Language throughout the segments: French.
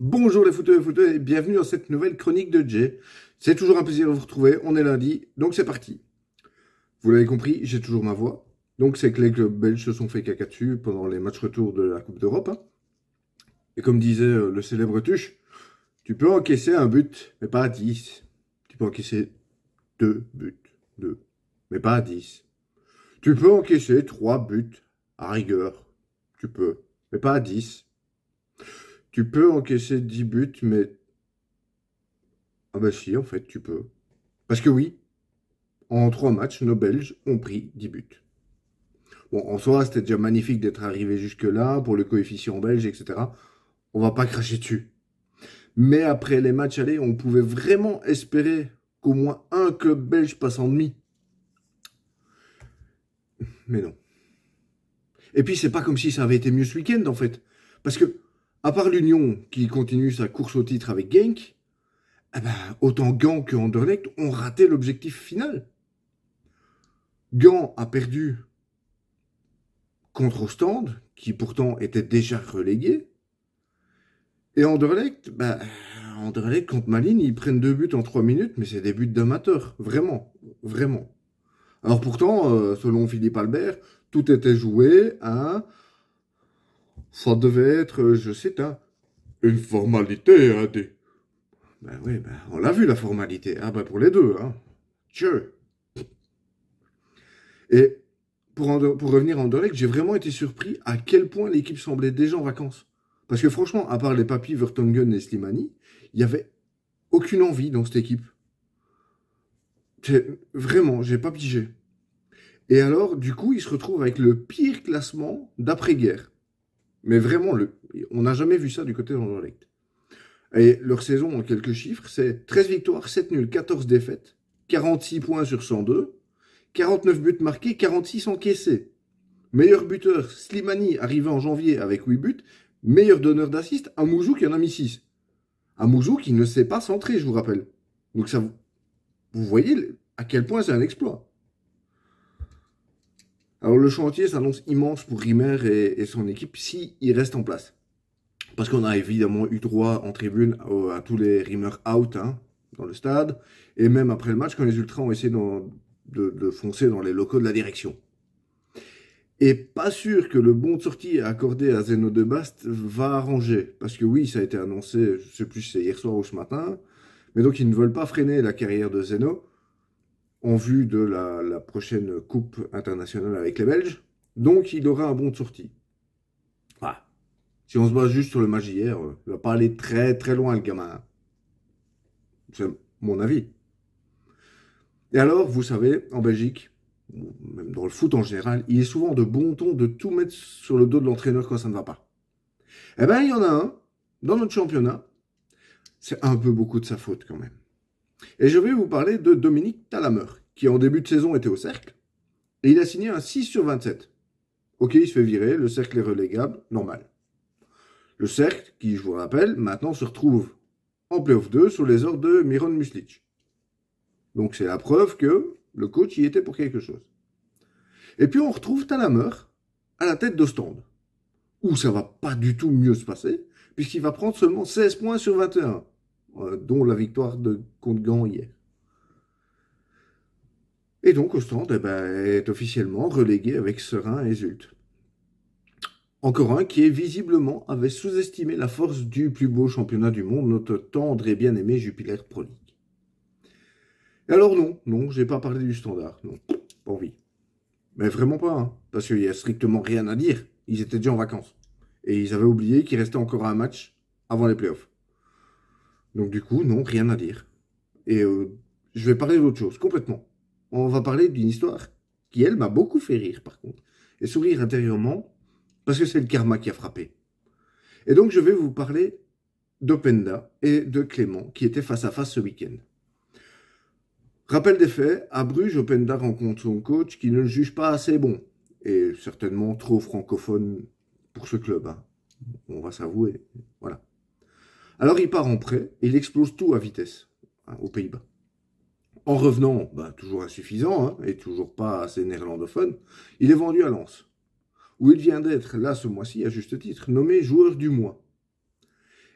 Bonjour les footeux et et bienvenue dans cette nouvelle chronique de Jay. C'est toujours un plaisir de vous retrouver, on est lundi, donc c'est parti. Vous l'avez compris, j'ai toujours ma voix. Donc c'est que les clubs belges se sont fait caca dessus pendant les matchs retour de la Coupe d'Europe. Hein. Et comme disait euh, le célèbre Tuche, tu peux encaisser un but, mais pas à 10. Tu peux encaisser deux buts, deux, mais pas à 10. Tu peux encaisser trois buts, à rigueur. Tu peux, mais pas à 10. Tu peux encaisser 10 buts, mais... Ah bah si, en fait, tu peux. Parce que oui, en 3 matchs, nos Belges ont pris 10 buts. Bon, en soi, c'était déjà magnifique d'être arrivé jusque-là, pour le coefficient belge, etc. On va pas cracher dessus. Mais après les matchs allés, on pouvait vraiment espérer qu'au moins un club belge passe en demi. Mais non. Et puis, c'est pas comme si ça avait été mieux ce week-end, en fait. Parce que à part l'Union qui continue sa course au titre avec Genk, eh ben, autant Gant que Anderlecht ont raté l'objectif final. Gant a perdu contre Ostend, qui pourtant était déjà relégué. Et Anderlecht, ben, Anderlecht contre Malines, ils prennent deux buts en trois minutes, mais c'est des buts d'amateurs, vraiment, vraiment. Alors pourtant, euh, selon Philippe Albert, tout était joué à ça devait être, euh, je sais pas, une formalité, hein, Ben oui, ben, on l'a vu, la formalité. Ah ben pour les deux, hein. Dieu. Et pour, revenir en direct, j'ai vraiment été surpris à quel point l'équipe semblait déjà en vacances. Parce que franchement, à part les papis Vertonghen et Slimani, il n'y avait aucune envie dans cette équipe. Vraiment, j'ai pas pigé. Et alors, du coup, ils se retrouvent avec le pire classement d'après-guerre. Mais vraiment, on n'a jamais vu ça du côté d'Anderlecht. Et leur saison, en quelques chiffres, c'est 13 victoires, 7 nuls, 14 défaites, 46 points sur 102, 49 buts marqués, 46 encaissés. Meilleur buteur, Slimani, arrivé en janvier avec 8 buts. Meilleur donneur d'assist, Amouzou qui en a mis 6. Amouzou qui ne sait pas centrer, je vous rappelle. Donc ça, vous voyez à quel point c'est un exploit. Alors le chantier s'annonce immense pour Rimer et, son équipe s'il reste en place. Parce qu'on a évidemment eu droit en tribune à, tous les Rimer out hein, dans le stade. Et même après le match, quand les Ultras ont essayé de, foncer dans les locaux de la direction. Et pas sûr que le bon de sortie accordé à Zeno de Bast va arranger. Parce que oui, ça a été annoncé, je sais plus si c'est hier soir ou ce matin. Mais donc ils ne veulent pas freiner la carrière de Zeno en vue de la, prochaine Coupe internationale avec les Belges. Donc il aura un bon de sortie. Voilà. Si on se base juste sur le match d'hier, euh, il va pas aller très très loin le gamin. C'est mon avis. Et alors, vous savez, en Belgique, même dans le foot en général, il est souvent de bon ton de tout mettre sur le dos de l'entraîneur quand ça ne va pas. Eh bien, il y en a un, dans notre championnat, c'est un peu beaucoup de sa faute quand même. Et je vais vous parler de Dominique Talameur, qui en début de saison était au cercle, et il a signé un 6 sur 27. Ok, il se fait virer, le cercle est relégable, normal. Le cercle, qui, je vous rappelle, maintenant se retrouve en playoff 2 sous les ordres de Miron Muslic. Donc c'est la preuve que le coach y était pour quelque chose. Et puis on retrouve Talameur à la tête stand. où ça va pas du tout mieux se passer, puisqu'il va prendre seulement 16 points sur 21. Euh, dont la victoire de contre hier. Et donc Ostende stand eh ben, est officiellement relégué avec Serein et Zult. Encore un qui est visiblement avait sous-estimé la force du plus beau championnat du monde, notre tendre et bien-aimé Jupiler Pro League. Et alors non, non, j'ai pas parlé du standard, non, pas envie. Mais vraiment pas, hein, parce qu'il n'y a strictement rien à dire. Ils étaient déjà en vacances. Et ils avaient oublié qu'il restait encore un match avant les playoffs. Donc du coup, non, rien à dire. Et euh, je vais parler d'autre chose, complètement. On va parler d'une histoire qui, elle, m'a beaucoup fait rire, par contre. Et sourire intérieurement, parce que c'est le karma qui a frappé. Et donc, je vais vous parler d'Openda et de Clément, qui étaient face à face ce week-end. Rappel des faits, à Bruges, Openda rencontre son coach qui ne le juge pas assez bon, et certainement trop francophone pour ce club. Hein. On va s'avouer. Voilà. Alors il part en prêt et il explose tout à vitesse hein, aux Pays-Bas. En revenant, bah, toujours insuffisant hein, et toujours pas assez néerlandophone, il est vendu à Lens, où il vient d'être, là ce mois-ci, à juste titre, nommé joueur du mois.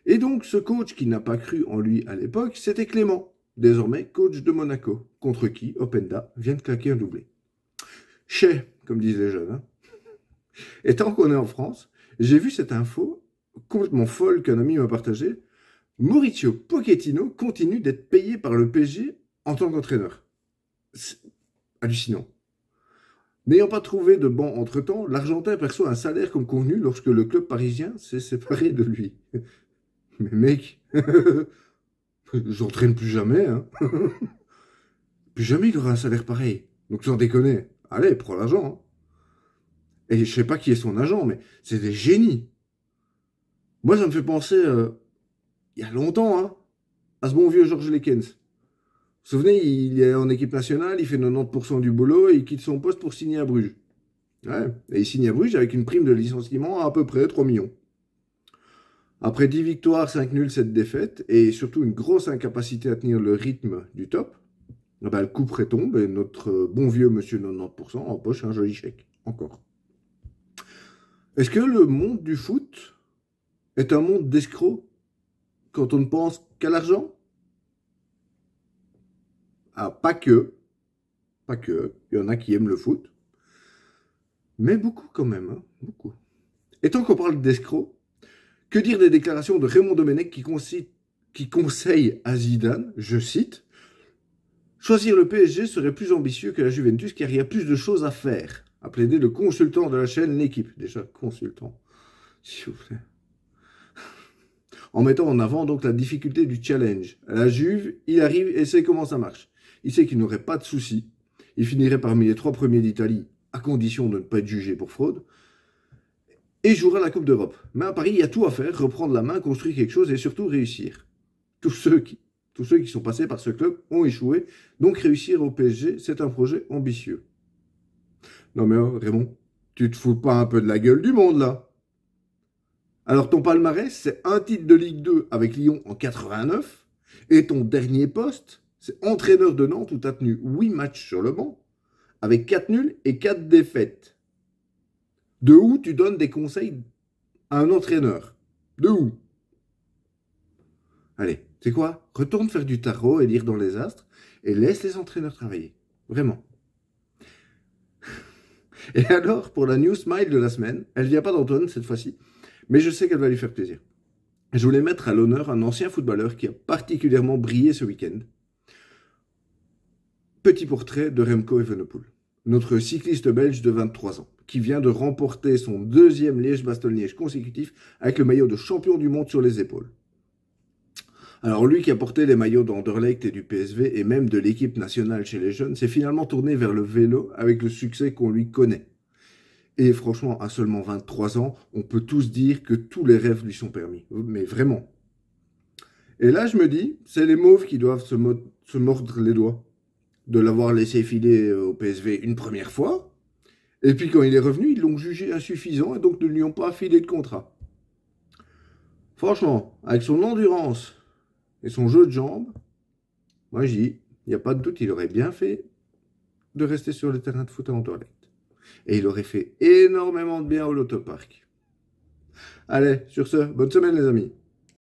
Et donc ce coach qui n'a pas cru en lui à l'époque, c'était Clément, désormais coach de Monaco, contre qui Openda vient de claquer un doublé. Chez, comme disent les jeunes. Hein. Et tant qu'on est en France, j'ai vu cette info complètement folle qu'un ami m'a partagée Mauricio Pochettino continue d'être payé par le PSG en tant qu'entraîneur. hallucinant. N'ayant pas trouvé de banc entre-temps, l'Argentin perçoit un salaire comme convenu lorsque le club parisien s'est séparé de lui. Mais mec, j'entraîne plus jamais. Hein. plus jamais il aura un salaire pareil. Donc sans déconner, allez, prends l'argent. Hein. Et je sais pas qui est son agent, mais c'est des génies. Moi, ça me fait penser euh, il y a longtemps, hein, à ce bon vieux Georges Lekens. Vous vous souvenez, il est en équipe nationale, il fait 90% du boulot et il quitte son poste pour signer à Bruges. Ouais, et il signe à Bruges avec une prime de licenciement à peu près 3 millions. Après 10 victoires, 5 nuls, 7 défaites, et surtout une grosse incapacité à tenir le rythme du top, ah ben, le coup retombe et notre bon vieux monsieur 90% empoche un joli chèque. Encore. Est-ce que le monde du foot est un monde d'escrocs quand on ne pense qu'à l'argent ah, pas que. Pas que. Il y en a qui aiment le foot. Mais beaucoup quand même. Hein. beaucoup. Et tant qu'on parle d'escrocs, que dire des déclarations de Raymond Domenech qui, conseille, qui conseille à Zidane, je cite, Choisir le PSG serait plus ambitieux que la Juventus car il y a plus de choses à faire, a plaidé le consultant de la chaîne L'équipe. Déjà, consultant, s'il vous plaît en mettant en avant donc la difficulté du challenge. La Juve, il arrive et sait comment ça marche. Il sait qu'il n'aurait pas de soucis. Il finirait parmi les trois premiers d'Italie, à condition de ne pas être jugé pour fraude. Et jouera la Coupe d'Europe. Mais à Paris, il y a tout à faire, reprendre la main, construire quelque chose et surtout réussir. Tous ceux qui, tous ceux qui sont passés par ce club ont échoué, donc réussir au PSG, c'est un projet ambitieux. Non mais oh, Raymond, tu te fous pas un peu de la gueule du monde là alors ton palmarès, c'est un titre de Ligue 2 avec Lyon en 89, et ton dernier poste, c'est entraîneur de Nantes où tu as tenu 8 matchs sur le banc, avec 4 nuls et 4 défaites. De où tu donnes des conseils à un entraîneur De où Allez, c'est quoi Retourne faire du tarot et lire dans les astres, et laisse les entraîneurs travailler. Vraiment. Et alors, pour la New Smile de la semaine, elle vient pas d'Antoine cette fois-ci, mais je sais qu'elle va lui faire plaisir. Je voulais mettre à l'honneur un ancien footballeur qui a particulièrement brillé ce week-end. Petit portrait de Remco Evenepoel, notre cycliste belge de 23 ans, qui vient de remporter son deuxième Liège-Bastogne-Liège consécutif avec le maillot de champion du monde sur les épaules. Alors lui qui a porté les maillots d'Anderlecht et du PSV et même de l'équipe nationale chez les jeunes, s'est finalement tourné vers le vélo avec le succès qu'on lui connaît. Et franchement, à seulement 23 ans, on peut tous dire que tous les rêves lui sont permis. Mais vraiment. Et là, je me dis, c'est les mauves qui doivent se, mordre les doigts. De l'avoir laissé filer euh, au PSV une première fois. Et puis quand il est revenu, ils l'ont jugé insuffisant et donc ne lui ont pas filé de contrat. Franchement, avec son endurance et son jeu de jambes, moi dis, il n'y a pas de doute, il aurait bien fait de rester sur le terrain de foot à toilette. Et il aurait fait énormément de bien au Lotopark. Allez, sur ce, bonne semaine les amis